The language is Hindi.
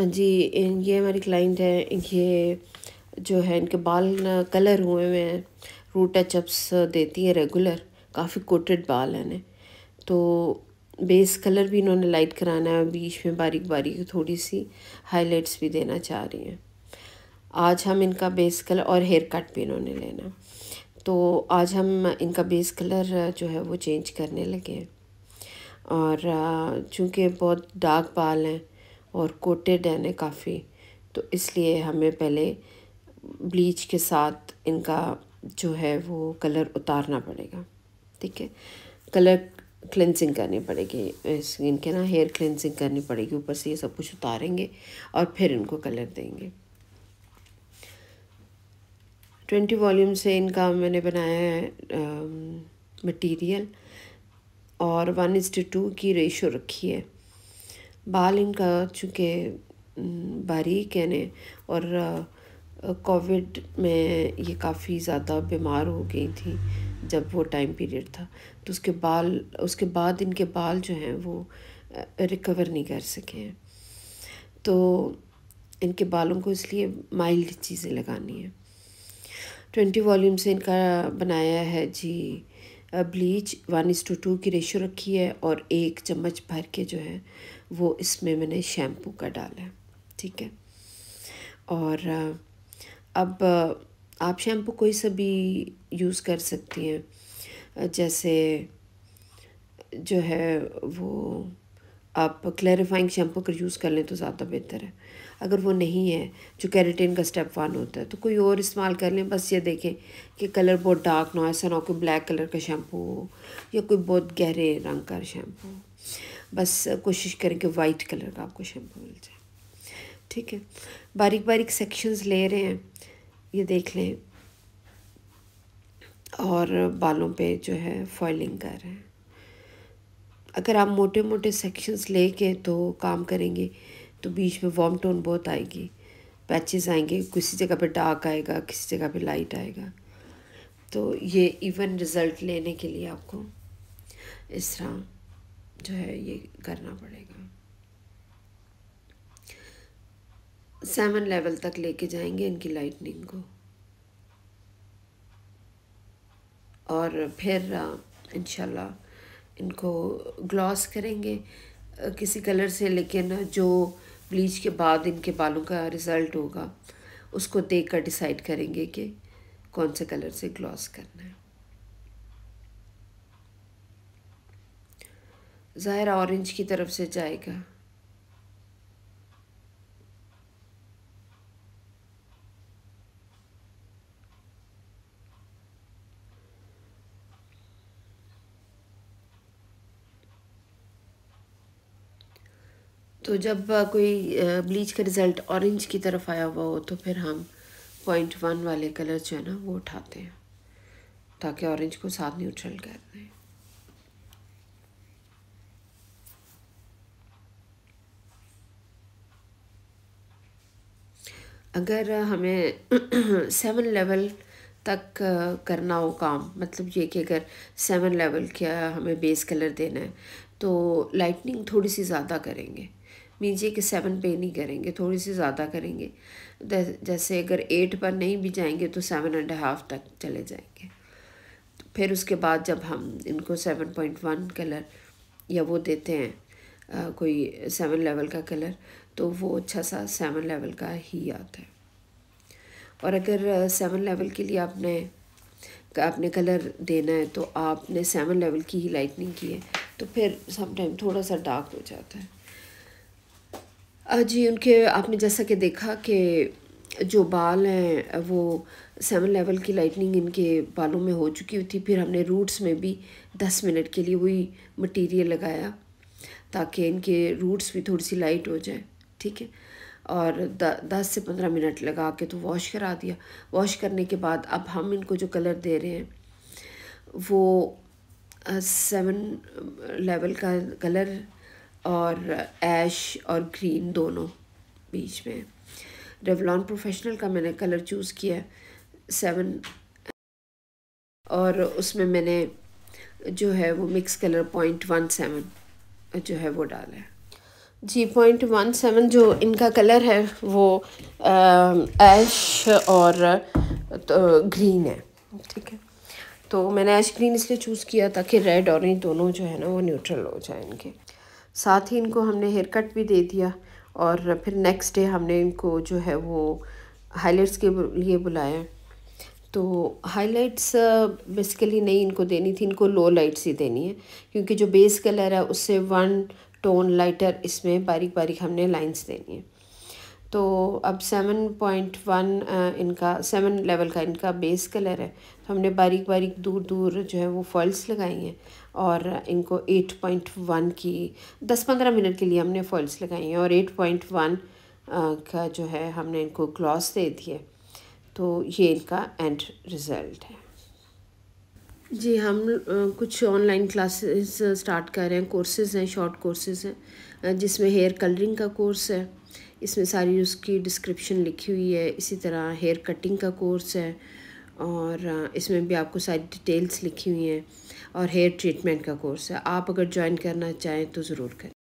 जी ये हमारी क्लाइंट है ये जो है इनके बाल कलर हुए हुए हैं रूट टचअप्स देती है रेगुलर काफ़ी कोटेड बाल हैं तो बेस कलर भी इन्होंने लाइट कराना है बीच में बारीक बारीक थोड़ी सी हाइलाइट्स भी देना चाह रही हैं आज हम इनका बेस कलर और हेयर कट भी इन्होंने लेना तो आज हम इनका बेस कलर जो है वो चेंज करने लगे हैं और चूँकि बहुत डार्क बाल हैं और कोटेड हैं काफ़ी तो इसलिए हमें पहले ब्लीच के साथ इनका जो है वो कलर उतारना पड़ेगा ठीक है कलर क्लेंसिंग करनी पड़ेगी स्किन के ना हेयर क्लेंसिंग करनी पड़ेगी ऊपर से ये सब कुछ उतारेंगे और फिर इनको कलर देंगे ट्वेंटी वॉल्यूम से इनका मैंने बनाया है मटेरियल और वन इज टू की रेशो रखी है बाल इनका चूँकि बारीक है ने और कोविड में ये काफ़ी ज़्यादा बीमार हो गई थी जब वो टाइम पीरियड था तो उसके बाल उसके बाद इनके बाल जो हैं वो रिकवर नहीं कर सके हैं तो इनके बालों को इसलिए माइल्ड चीज़ें लगानी है ट्वेंटी वॉल्यूम से इनका बनाया है जी bleach one is to two की रेशो रखी है और एक चम्मच भर के जो है वो इसमें मैंने शैम्पू का डाला है ठीक है और अब आप शैम्पू कोई सा भी यूज़ कर सकती हैं जैसे जो है वो आप क्लैरिफाइंग शैम्पू का यूज़ कर लें तो ज़्यादा बेहतर है अगर वो नहीं है जो कैरेटिन का स्टेप वन होता है तो कोई और इस्तेमाल कर लें बस ये देखें कि कलर बहुत डार्क ना हो ऐसा ना हो कोई ब्लैक कलर का शैम्पू हो या कोई बहुत गहरे रंग का शैम्पू हो बस कोशिश करें कि वाइट कलर का आपको शैम्पू मिल जाए ठीक है बारीक बारीक सेक्शंस ले रहे हैं ये देख लें और बालों पे जो है फॉइलिंग कर रहे हैं अगर आप मोटे मोटे सेक्शंस ले तो काम करेंगे तो बीच में वॉम टोन बहुत आएगी पैचेस आएंगे किसी जगह पे डार्क आएगा किसी जगह पे लाइट आएगा तो ये इवन रिज़ल्ट लेने के लिए आपको इस तरह जो है ये करना पड़ेगा सेवन लेवल तक लेके जाएंगे इनकी लाइटनिंग को और फिर इंशाल्लाह इनको ग्लॉस करेंगे किसी कलर से लेकिन जो ब्लीच के बाद इनके बालों का रिज़ल्ट होगा उसको देख कर डिसाइड करेंगे कि कौन से कलर से ग्लॉस करना है ज़ाहिर ऑरेंज की तरफ से जाएगा तो जब कोई ब्लीच का रिज़ल्ट ऑरेंज की तरफ आया हुआ हो तो फिर हम पॉइंट वन वाले कलर जो है ना वो उठाते हैं ताकि ऑरेंज को साथ न्यूट्रल कर दें अगर हमें सेवन लेवल तक करना हो काम मतलब ये कि अगर सेवन लेवल क्या हमें बेस कलर देना है तो लाइटनिंग थोड़ी सी ज़्यादा करेंगे मीजिए कि सेवन पे नहीं करेंगे थोड़ी सी ज़्यादा करेंगे जैसे अगर एट पर नहीं भी जाएंगे तो सेवन एंड हाफ तक चले जाएंगे फिर उसके बाद जब हम इनको सेवन पॉइंट वन कलर या वो देते हैं आ, कोई सेवन लेवल का कलर तो वो अच्छा सा सेवन लेवल का ही आता है और अगर सेवन लेवल के लिए आपने आपने कलर देना है तो आपने सेवन लेवल की ही लाइटनिंग की है तो फिर समटाइम थोड़ा सा डार्क हो जाता है जी उनके आपने जैसा कि देखा कि जो बाल हैं वो सेवन लेवल की लाइटनिंग इनके बालों में हो चुकी हुई थी फिर हमने रूट्स में भी दस मिनट के लिए वही मटेरियल लगाया ताकि इनके रूट्स भी थोड़ी सी लाइट हो जाए ठीक है और द, दस से पंद्रह मिनट लगा के तो वॉश करा दिया वॉश करने के बाद अब हम इनको जो कलर दे रहे हैं वो सेवन लेवल का कलर और ऐश और ग्रीन दोनों बीच में रेवलॉन प्रोफेशनल का मैंने कलर चूज़ किया सेवन और उसमें मैंने जो है वो mix colour point one seven जो है वो डाला है जी पॉइंट वन सेवन जो इनका कलर है वो ऐश और तो ग्रीन है ठीक है तो मैंने ऐश ग्रीन इसलिए चूज़ किया ताकि रेड ऑरेंज दोनों जो है ना वो न्यूट्रल हो जाए इनके साथ ही इनको हमने हेयर कट भी दे दिया और फिर नेक्स्ट डे हमने इनको जो है वो हाइलाइट्स के लिए बुलाया तो हाइलाइट्स बेसिकली नहीं इनको देनी थी इनको लो लाइट्स ही देनी है क्योंकि जो बेस कलर है उससे वन टोन लाइटर इसमें बारीक बारीक हमने लाइंस देनी है तो अब सेवन पॉइंट वन इनका सेवन लेवल का इनका बेस कलर है तो हमने बारीक बारीक दूर दूर जो है वो फॉल्स लगाई हैं और इनको एट पॉइंट वन की दस पंद्रह मिनट के लिए हमने फॉल्स लगाई हैं और एट पॉइंट वन का जो है हमने इनको क्लॉस दे दिए तो ये इनका एंड रिज़ल्ट है जी हम uh, कुछ ऑनलाइन क्लासेस स्टार्ट कर रहे हैं कोर्सेज़ हैं शॉर्ट कोर्सेज़ हैं uh, जिसमें हेयर कलरिंग का कोर्स है इसमें सारी उसकी डिस्क्रिप्शन लिखी हुई है इसी तरह हेयर कटिंग का कोर्स है और इसमें भी आपको सारी डिटेल्स लिखी हुई हैं और हेयर ट्रीटमेंट का कोर्स है आप अगर ज्वाइन करना चाहें तो ज़रूर करें